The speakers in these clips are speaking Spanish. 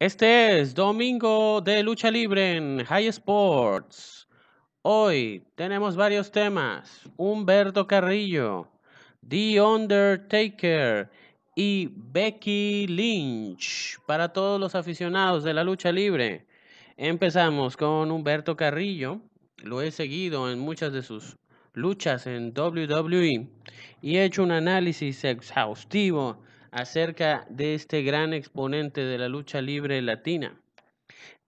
Este es Domingo de Lucha Libre en High Sports. Hoy tenemos varios temas. Humberto Carrillo, The Undertaker y Becky Lynch para todos los aficionados de la lucha libre. Empezamos con Humberto Carrillo. Lo he seguido en muchas de sus luchas en WWE y he hecho un análisis exhaustivo acerca de este gran exponente de la lucha libre latina.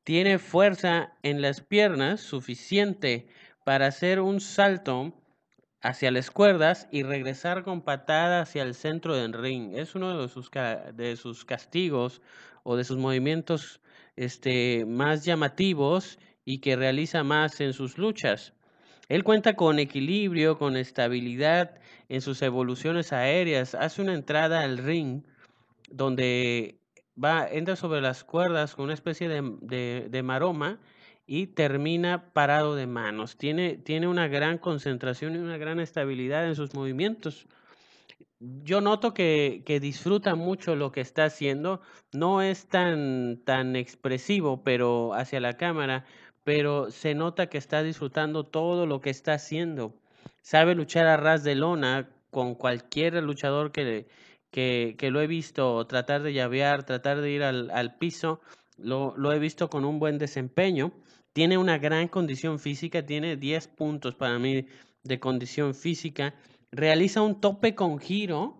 Tiene fuerza en las piernas suficiente para hacer un salto hacia las cuerdas y regresar con patada hacia el centro del ring. Es uno de sus, de sus castigos o de sus movimientos este, más llamativos y que realiza más en sus luchas. Él cuenta con equilibrio, con estabilidad en sus evoluciones aéreas. Hace una entrada al ring donde va, entra sobre las cuerdas con una especie de, de, maroma y termina parado de manos. Tiene, tiene una gran concentración y una gran estabilidad en sus movimientos yo noto que, que, disfruta mucho lo que está haciendo. No es tan, tan expresivo, pero hacia la cámara, pero se nota que está disfrutando todo lo que está haciendo. Sabe luchar a ras de lona con cualquier luchador que, que, que lo he visto tratar de llavear, tratar de ir al, al piso. Lo, lo, he visto con un buen desempeño. Tiene una gran condición física, tiene 10 puntos para mí de condición física. Realiza un tope con giro.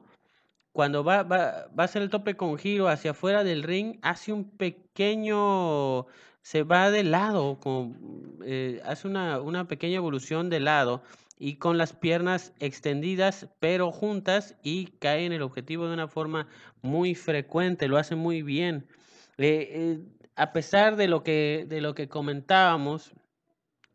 Cuando va, va, va a hacer el tope con giro hacia afuera del ring, hace un pequeño se va de lado, eh, hace una, una, pequeña evolución de lado y con las piernas extendidas pero juntas y cae en el objetivo de una forma muy frecuente, lo hace muy bien. Eh, eh, a pesar de lo que, de lo que comentábamos,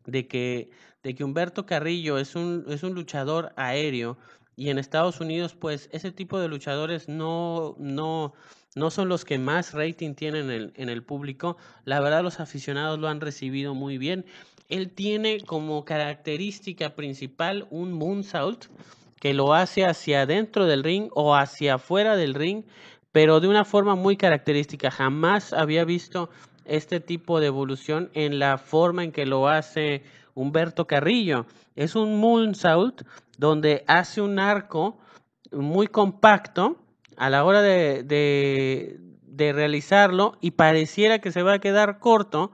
de que, de que Humberto Carrillo es un, es un luchador aéreo y en Estados Unidos pues ese tipo de luchadores no, no, no son los que más rating tienen en el, público. La verdad los aficionados lo han recibido muy bien. Él tiene como característica principal un moonsault que lo hace hacia adentro del ring o hacia afuera del ring, pero de una forma muy característica. Jamás había visto este tipo de evolución en la forma en que lo hace Humberto Carrillo. Es un moonsault donde hace un arco muy compacto a la hora de, de, realizarlo y pareciera que se va a quedar corto,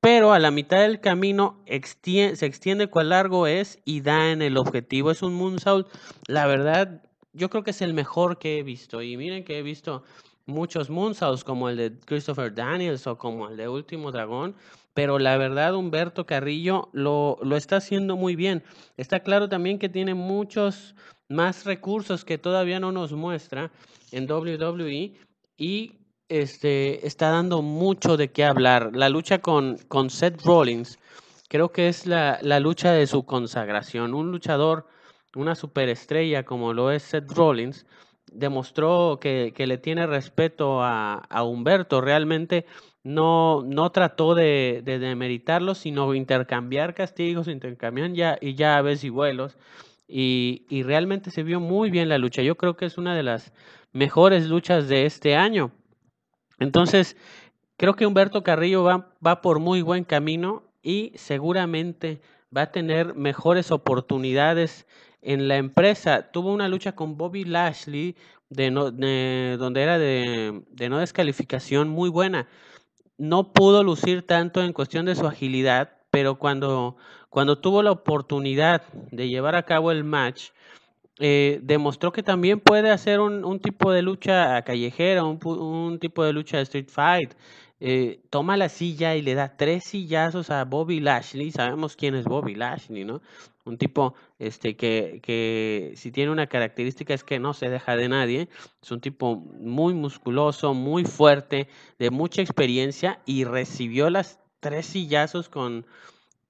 pero a la mitad del camino se extiende cuál largo es y da en el objetivo. Es un moonsault, la verdad, yo creo que es el mejor que he visto. Y miren que he visto muchos moonsaults como el de Christopher Daniels o como el de Último Dragón, pero la verdad Humberto Carrillo lo, lo está haciendo muy bien. Está claro también que tiene muchos más recursos que todavía no nos muestra en WWE y este, está dando mucho de qué hablar. La lucha con, con Seth Rollins creo que es la, la lucha de su consagración. Un luchador, una superestrella como lo es Seth Rollins, demostró que, que le tiene respeto a, a Humberto. Realmente no, no trató de, de, sino intercambiar castigos, intercambiar ya, y llaves y vuelos. Y, y, realmente se vio muy bien la lucha. Yo creo que es una de las mejores luchas de este año. Entonces, creo que Humberto Carrillo va, va por muy buen camino y seguramente va a tener mejores oportunidades en la empresa tuvo una lucha con Bobby Lashley, de donde era de, no descalificación muy buena. No pudo lucir tanto en cuestión de su agilidad, pero cuando, cuando tuvo la oportunidad de llevar a cabo el match, eh, demostró que también puede hacer un, tipo de lucha callejera, un, tipo de lucha de street fight. Eh, toma la silla y le da tres sillazos a Bobby Lashley. Sabemos quién es Bobby Lashley, ¿no? un tipo este, que, si tiene una característica es que no se deja de nadie, es un tipo muy musculoso, muy fuerte, de mucha experiencia y recibió las tres sillazos con,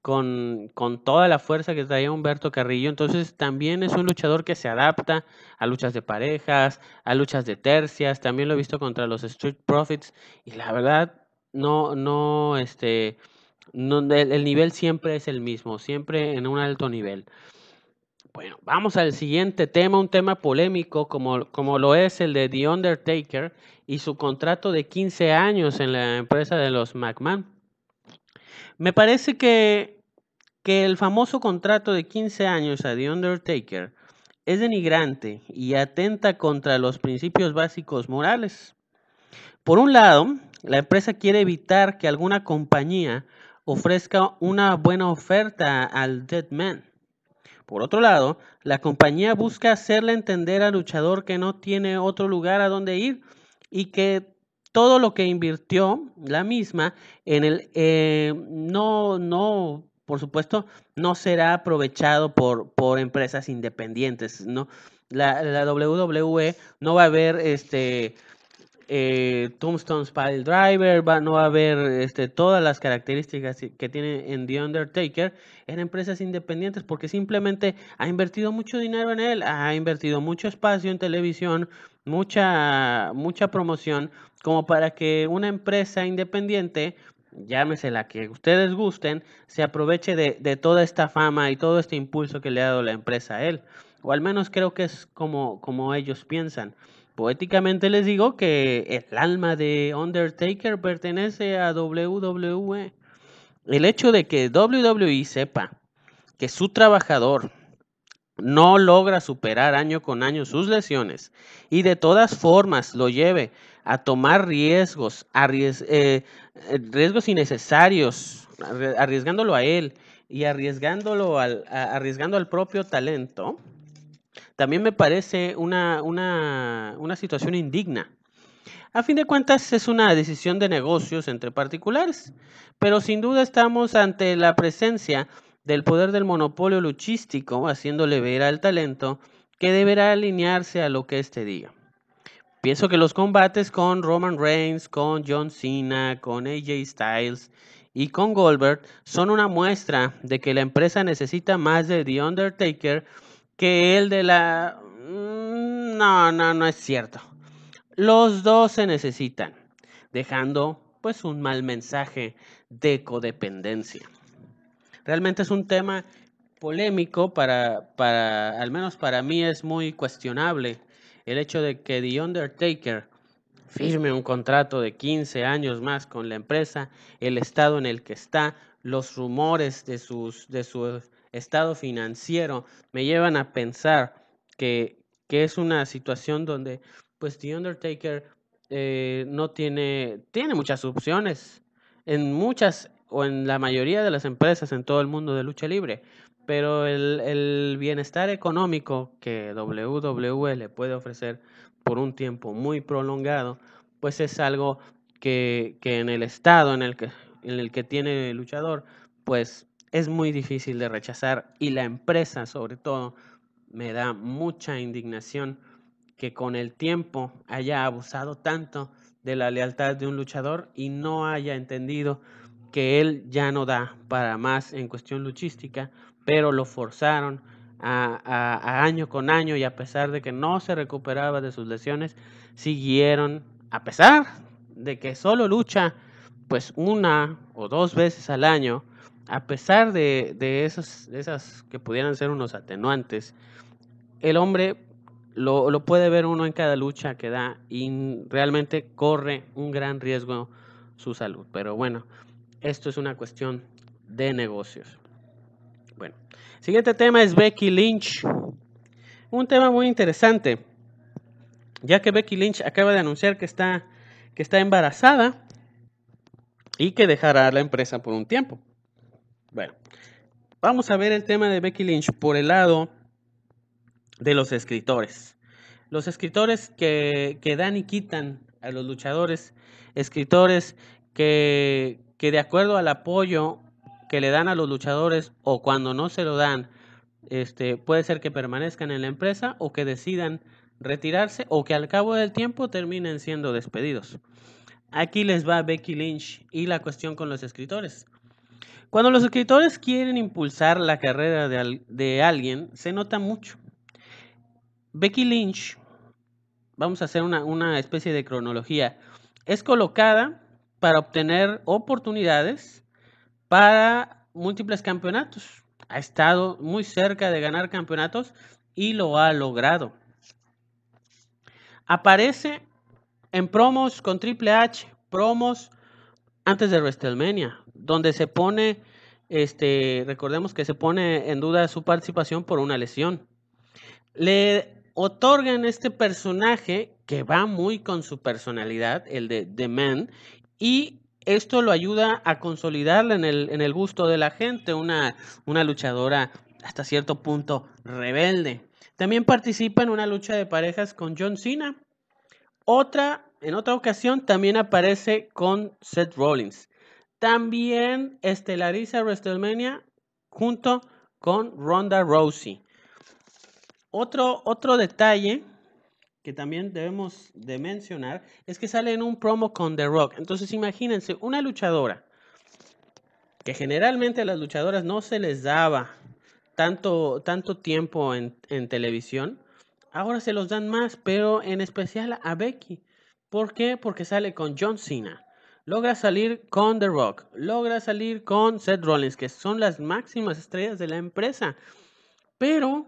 con, con, toda la fuerza que traía Humberto Carrillo. Entonces también es un luchador que se adapta a luchas de parejas, a luchas de tercias. También lo he visto contra los Street Profits. Y la verdad, no, no, este, donde el, nivel siempre es el mismo, siempre en un alto nivel. Bueno, vamos al siguiente tema, un tema polémico como, lo es el de The Undertaker y su contrato de 15 años en la empresa de los McMahon. Me parece que, que el famoso contrato de 15 años a The Undertaker es denigrante y atenta contra los principios básicos morales. Por un lado, la empresa quiere evitar que alguna compañía ofrezca una buena oferta al Deadman. Por otro lado, la compañía busca hacerle entender al luchador que no tiene otro lugar a donde ir y que todo lo que invirtió la misma en el eh, no, no, por supuesto, no será aprovechado por, por empresas independientes, ¿no? La, WWE no va a haber este eh, Tombstone's Driver, va, no va a haber este, todas las características que tiene en The Undertaker en empresas independientes porque simplemente ha invertido mucho dinero en él, ha invertido mucho espacio en televisión, mucha, mucha promoción como para que una empresa independiente llámese la que ustedes gusten, se aproveche de, de toda esta fama y todo este impulso que le ha dado la empresa a él. O al menos creo que es como, como ellos piensan. Poéticamente les digo que el alma de Undertaker pertenece a WWE. El hecho de que WWE sepa que su trabajador no logra superar año con año sus lesiones y de todas formas lo lleve a tomar riesgos, eh, riesgos innecesarios, arriesgándolo a él y arriesgándolo al, arriesgando al propio talento, también me parece una, situación indigna. A fin de cuentas es una decisión de negocios entre particulares, pero sin duda estamos ante la presencia del poder del monopolio luchístico, haciéndole ver al talento que deberá alinearse a lo que este diga. Pienso que los combates con Roman Reigns, con John Cena, con AJ Styles y con Goldberg son una muestra de que la empresa necesita más de The Undertaker que el de la... Mm, no, no, no es cierto. Los dos se necesitan, dejando pues un mal mensaje de codependencia. Realmente es un tema polémico para, para al menos para mí es muy cuestionable el hecho de que The Undertaker firme un contrato de 15 años más con la empresa, el estado en el que está, los rumores de, sus, de estado financiero me llevan a pensar que, es una situación donde pues The Undertaker eh, no tiene, tiene muchas opciones en muchas o en la mayoría de las empresas en todo el mundo de lucha libre, pero el, bienestar económico que WWE le puede ofrecer por un tiempo muy prolongado, pues es algo que, que en el estado en el que, en el que tiene el luchador, pues es muy difícil de rechazar y la empresa sobre todo me da mucha indignación que con el tiempo haya abusado tanto de la lealtad de un luchador y no haya entendido que él ya no da para más en cuestión luchística, pero lo forzaron a, año con año y a pesar de que no se recuperaba de sus lesiones, siguieron, a pesar de que solo lucha pues una o dos veces al año, a pesar de, de esas que pudieran ser unos atenuantes, el hombre lo, puede ver uno en cada lucha que da y realmente corre un gran riesgo su salud. Pero bueno, esto es una cuestión de negocios. Bueno, siguiente tema es Becky Lynch. Un tema muy interesante, ya que Becky Lynch acaba de anunciar que está, que está embarazada y que dejará la empresa por un tiempo. Bueno, vamos a ver el tema de Becky Lynch por el lado de los escritores. Los escritores que, que dan y quitan a los luchadores, escritores que, que de acuerdo al apoyo que le dan a los luchadores o cuando no se lo dan, este, puede ser que permanezcan en la empresa o que decidan retirarse o que al cabo del tiempo terminen siendo despedidos. Aquí les va Becky Lynch y la cuestión con los escritores. Cuando los escritores quieren impulsar la carrera de, alguien, se nota mucho. Becky Lynch, vamos a hacer una, una especie de cronología, es colocada para obtener oportunidades para múltiples campeonatos. Ha estado muy cerca de ganar campeonatos y lo ha logrado. Aparece en promos con Triple H, promos antes de WrestleMania, donde se pone, este, recordemos que se pone en duda su participación por una lesión. Le otorgan este personaje que va muy con su personalidad, el de The Man, y esto lo ayuda a consolidarle en el, gusto de la gente, una, una luchadora hasta cierto punto rebelde. También participa en una lucha de parejas con John Cena. Otra, en otra ocasión también aparece con Seth Rollins. También estelariza WrestleMania junto con Ronda Rousey. Otro, otro detalle que también debemos de mencionar es que sale en un promo con The Rock. Entonces imagínense, una luchadora que generalmente a las luchadoras no se les daba tanto, tanto tiempo en, en, televisión, ahora se los dan más, pero en especial a Becky. ¿Por qué? Porque sale con John Cena. Logra salir con The Rock, logra salir con Seth Rollins, que son las máximas estrellas de la empresa. Pero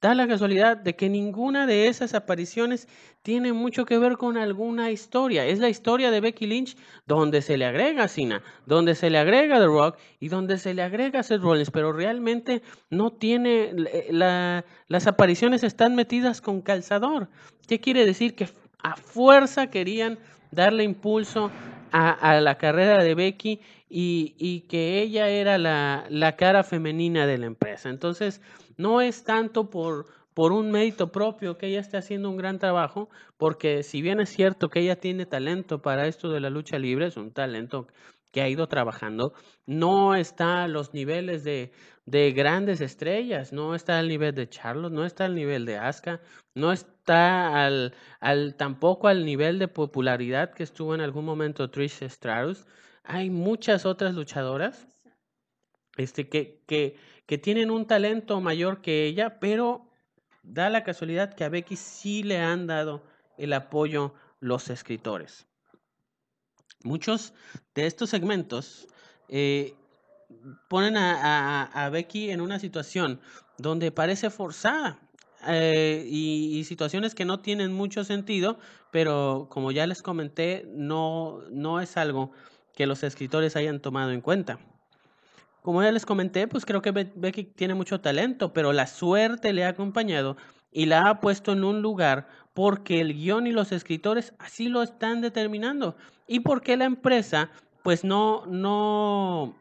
da la casualidad de que ninguna de esas apariciones tiene mucho que ver con alguna historia. Es la historia de Becky Lynch donde se le agrega Cena, donde se le agrega The Rock y donde se le agrega Seth Rollins, pero realmente no tiene, eh, las apariciones están metidas con calzador. ¿Qué quiere decir? Que a fuerza querían darle impulso a, la carrera de Becky y, que ella era la, cara femenina de la empresa. Entonces, no es tanto por, por un mérito propio que ella esté haciendo un gran trabajo, porque si bien es cierto que ella tiene talento para esto de la lucha libre, es un talento que ha ido trabajando, no está a los niveles de, grandes estrellas, no está al nivel de Charlotte, no está al nivel de Asuka, no, está está al, tampoco al nivel de popularidad que estuvo en algún momento Trish Stratus. Hay muchas otras luchadoras este, que, que, tienen un talento mayor que ella, pero da la casualidad que a Becky sí le han dado el apoyo los escritores. Muchos de estos segmentos eh, ponen a, a, Becky en una situación donde parece forzada, eh, y, situaciones que no tienen mucho sentido, pero como ya les comenté, no, no es algo que los escritores hayan tomado en cuenta. Como ya les comenté, pues creo que Becky tiene mucho talento, pero la suerte le ha acompañado y la ha puesto en un lugar porque el guión y los escritores así lo están determinando y porque la empresa pues no, no,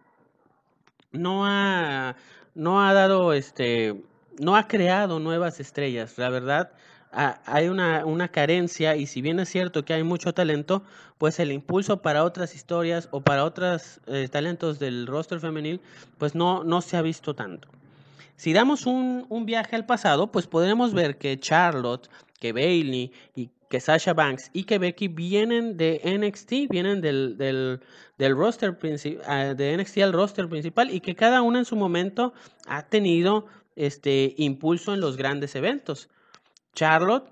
no ha, no ha dado este, no ha creado nuevas estrellas. La verdad, hay una, carencia y si bien es cierto que hay mucho talento, pues el impulso para otras historias o para otros eh, talentos del roster femenil, pues no, no se ha visto tanto. Si damos un, viaje al pasado, pues podremos ver que Charlotte, que Bailey y que Sasha Banks y que Becky vienen de NXT, vienen del, del, del roster ah, de NXT al roster principal y que cada una en su momento ha tenido este, impulso en los grandes eventos. Charlotte,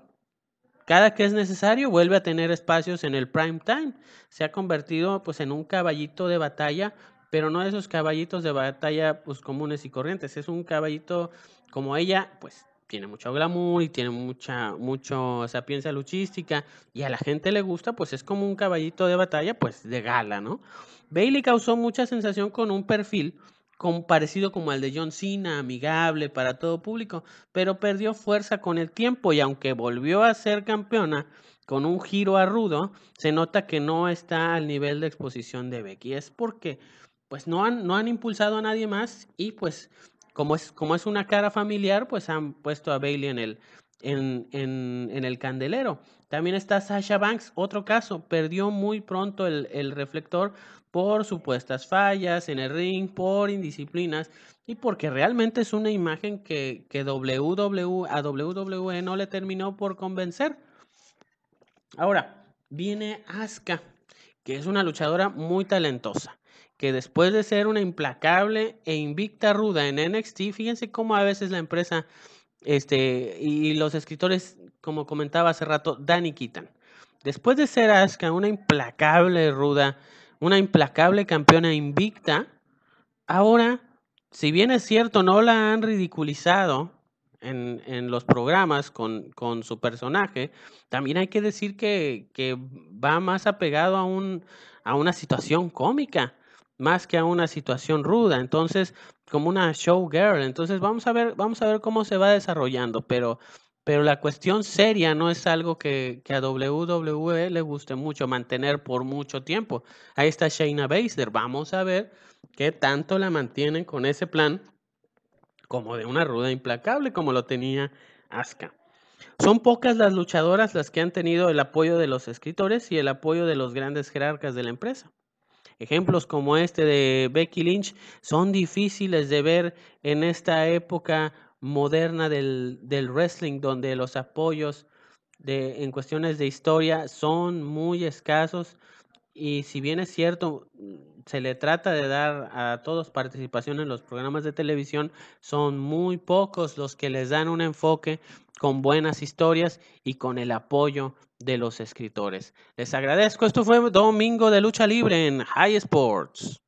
cada que es necesario, vuelve a tener espacios en el prime time. Se ha convertido pues, en un caballito de batalla, pero no de esos caballitos de batalla pues, comunes y corrientes. Es un caballito como ella, pues tiene mucho glamour y tiene mucha mucho sapiencia luchística y a la gente le gusta, pues es como un caballito de batalla, pues de gala, ¿no? Bailey causó mucha sensación con un perfil parecido como el de John Cena, amigable para todo público, pero perdió fuerza con el tiempo y aunque volvió a ser campeona con un giro a rudo, se nota que no está al nivel de exposición de Becky. Es porque pues no han, no han impulsado a nadie más y pues como es, como es una cara familiar, pues han puesto a Bailey en el, en, el candelero. También está Sasha Banks, otro caso, perdió muy pronto el, reflector por supuestas fallas en el ring, por indisciplinas y porque realmente es una imagen que, WWE, e, a WWE no le terminó por convencer. Ahora, viene Asuka, que es una luchadora muy talentosa que después de ser una implacable e invicta ruda en NXT, fíjense cómo a veces la empresa este, y los escritores, como comentaba hace rato, dan y quitan. Después de ser Asuka una implacable ruda, una implacable campeona invicta, ahora, si bien es cierto, no la han ridiculizado en, los programas con, su personaje, también hay que decir que, que va más apegado a, un, a una situación cómica más que a una situación ruda. Entonces, como una showgirl. Entonces vamos a ver, vamos a ver cómo se va desarrollando, pero, pero la cuestión seria no es algo que, a WWE le guste mucho mantener por mucho tiempo. Ahí está Shayna Baszler. Vamos a ver qué tanto la mantienen con ese plan como de una ruda implacable como lo tenía Asuka. Son pocas las luchadoras las que han tenido el apoyo de los escritores y el apoyo de los grandes jerarcas de la empresa. Ejemplos como este de Becky Lynch son difíciles de ver en esta época moderna del, wrestling, donde los apoyos de, en cuestiones de historia son muy escasos y si bien es cierto, se le trata de dar a todos participación en los programas de televisión, son muy pocos los que les dan un enfoque con buenas historias y con el apoyo de los escritores. Les agradezco. Esto fue Domingo de Lucha Libre en High Sports.